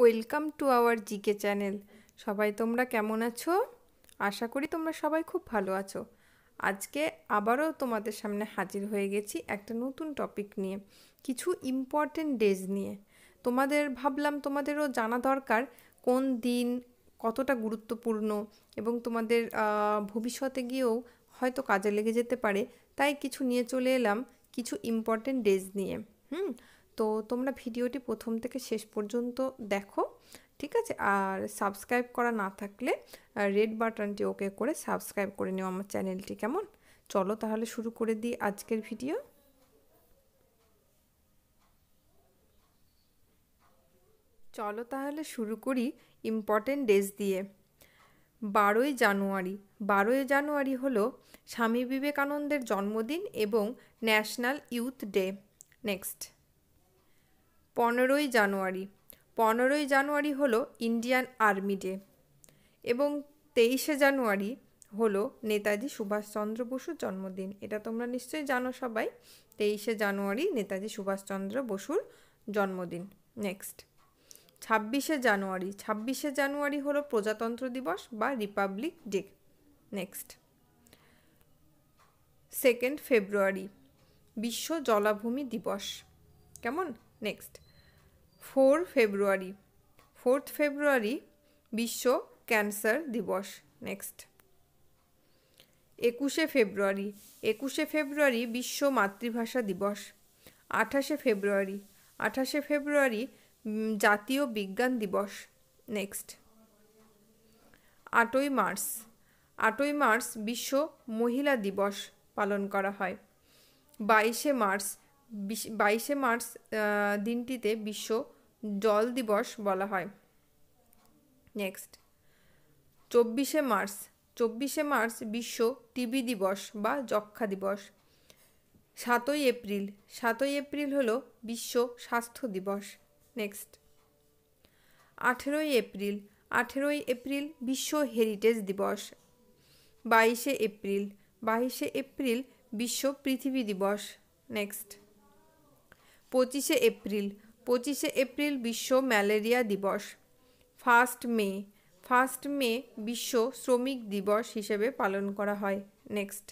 welcome to our GK channel সবাই তোমরা কেমন আছো আশা করি তোমরা সবাই খুব ভালো আছো আজকে আবারও তোমাদের সামনে হাজির হয়ে গেছি একটা নতুন টপিক নিয়ে কিছু ইম্পর্টেন্ট ডেজ নিয়ে তোমাদের ভাবলাম তোমাদেরও জানা দরকার কোন দিন কতটা গুরুত্বপূর্ণ এবং তোমাদের ভবিষ্যতে গিয়েও হয়তো কাজে লেগে যেতে পারে তাই কিছু নিয়ে চলে এলাম কিছু ইম্পর্টেন্ট ডেজ নিয়ে হুম তো তোমরা ভিডিওটি প্রথম থেকে শেষ পর্যন্ত দেখো ঠিক আছে আর সাবস্ক্রাইব করা না থাকলে রেড বাটনটি ওকে করে সাবস্ক্রাইব করে নিও আমার চ্যানেলটি কেমন চলো তাহলে শুরু করে দিই আজকের ভিডিও চলো তাহলে শুরু করি ইম্পর্টেন্ট ডেজ দিয়ে বারোই জানুয়ারি বারোই জানুয়ারি হলো স্বামী বিবেকানন্দের জন্মদিন এবং ন্যাশনাল ইউথ ডে নেক্সট পনেরোই জানুয়ারি পনেরোই জানুয়ারি হলো ইন্ডিয়ান আর্মি ডে এবং তেইশে জানুয়ারি হলো নেতাজি সুভাষচন্দ্র বসুর জন্মদিন এটা তোমরা নিশ্চয়ই জানো সবাই তেইশে জানুয়ারি নেতাজি সুভাষচন্দ্র বসুর জন্মদিন নেক্সট ছাব্বিশে জানুয়ারি ছাব্বিশে জানুয়ারি হলো প্রজাতন্ত্র দিবস বা republic day next second February বিশ্ব জলাভূমি দিবস কেমন next four February fourth February বিশ্ব ক্যান্সার দিবস নেক্সট একুশে ফেব্রুয়ারি একুশে ফেব্রুয়ারি বিশ্ব মাতৃভাষা দিবস আঠাশে ফেব্রুয়ারি আঠাশে ফেব্রুয়ারি জাতীয় বিজ্ঞান দিবস নেক্সট আটই মার্চ আটই মার্চ বিশ্ব মহিলা দিবস পালন করা হয় বাইশে মার্চ বিশ বাইশে মার্চ দিনটিতে বিশ্ব জল দিবস বলা হয় নেক্সট চব্বিশে মার্চ চব্বিশে মার্চ বিশ্ব টিবি দিবস বা যক্ষা দিবস সাতই এপ্রিল সাতই এপ্রিল হল বিশ্ব স্বাস্থ্য দিবস নেক্সট আঠেরোই এপ্রিল আঠেরোই এপ্রিল বিশ্ব হেরিটেজ দিবস বাইশে এপ্রিল বাইশে এপ্রিল বিশ্ব পৃথিবী দিবস নেক্সট পঁচিশে এপ্রিল পঁচিশে এপ্রিল বিশ্ব ম্যালেরিয়া দিবস ফার্স্ট মে ফার্স্ট মে বিশ্ব শ্রমিক দিবস হিসেবে পালন করা হয় নেক্সট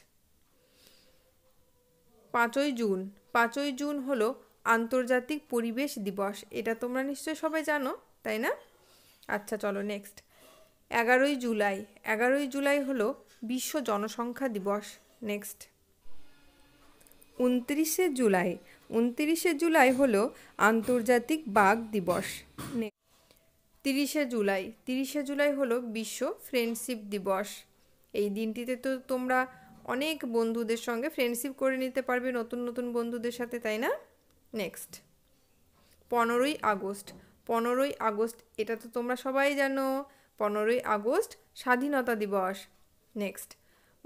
পাঁচই জুন পাঁচই জুন হলো আন্তর্জাতিক পরিবেশ দিবস এটা তোমরা নিশ্চয় সবাই জানো তাই না আচ্ছা চলো নেক্সট এগারোই জুলাই এগারোই জুলাই হলো বিশ্ব জনসংখ্যা দিবস নেক্সট উনত্রিশে জুলাই উনতিরিশে জুলাই হলো আন্তর্জাতিক বাঘ দিবস তিরিশে জুলাই তিরিশে জুলাই হলো বিশ্ব ফ্রেন্ডশিপ দিবস এই দিনটিতে তো তোমরা অনেক বন্ধুদের সঙ্গে ফ্রেন্ডশিপ করে নিতে পারবে নতুন নতুন বন্ধুদের সাথে তাই না নেক্সট পনেরোই আগস্ট পনেরোই আগস্ট এটা তো তোমরা সবাই জানো পনেরোই আগস্ট স্বাধীনতা দিবস নেক্সট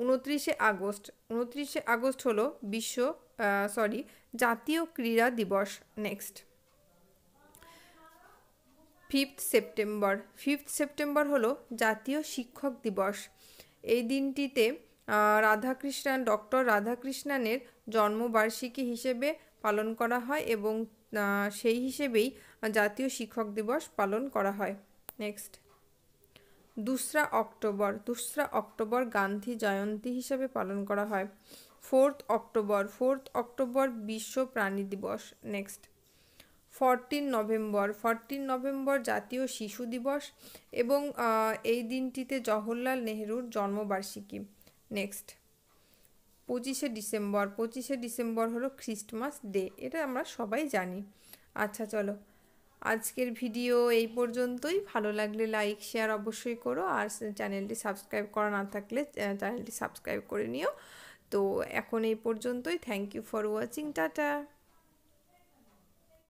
উনত্রিশে আগস্ট উনত্রিশে আগস্ট হলো বিশ্ব সরি জাতীয় ক্রীড়া দিবস next fifth September fifth September হলো জাতীয় শিক্ষক দিবস এই দিনটিতে রাধাকৃষ্ণান ডক্টর রাধাকৃষ্ণানের জন্মবার্ষিকী হিসেবে পালন করা হয় এবং সেই হিসেবেই জাতীয় শিক্ষক দিবস পালন করা হয় নেক্সট দুসরা অক্টোবর দুসরা অক্টোবর গান্ধী জয়ন্তী হিসেবে পালন করা হয় ফোর্থ অক্টোবর ফোর্থ অক্টোবর বিশ্ব প্রাণী দিবস next fourteen November fourteen November জাতীয় শিশু দিবস এবং এই দিনটিতে জওহরলাল নেহরুর জন্মবার্ষিকী নেক্সট পঁচিশে ডিসেম্বর পঁচিশে ডিসেম্বর হলো খ্রিস্টমাস ডে এটা আমরা সবাই জানি আচ্ছা চলো আজকের ভিডিও এই পর্যন্তই ভালো লাগলে লাইক শেয়ার অবশ্যই করো আর চ্যানেলটি সাবস্ক্রাইব করা না থাকলে চ্যানেলটি সাবস্ক্রাইব করে নিও তো এখন এই পর্যন্তই thank you for watching tata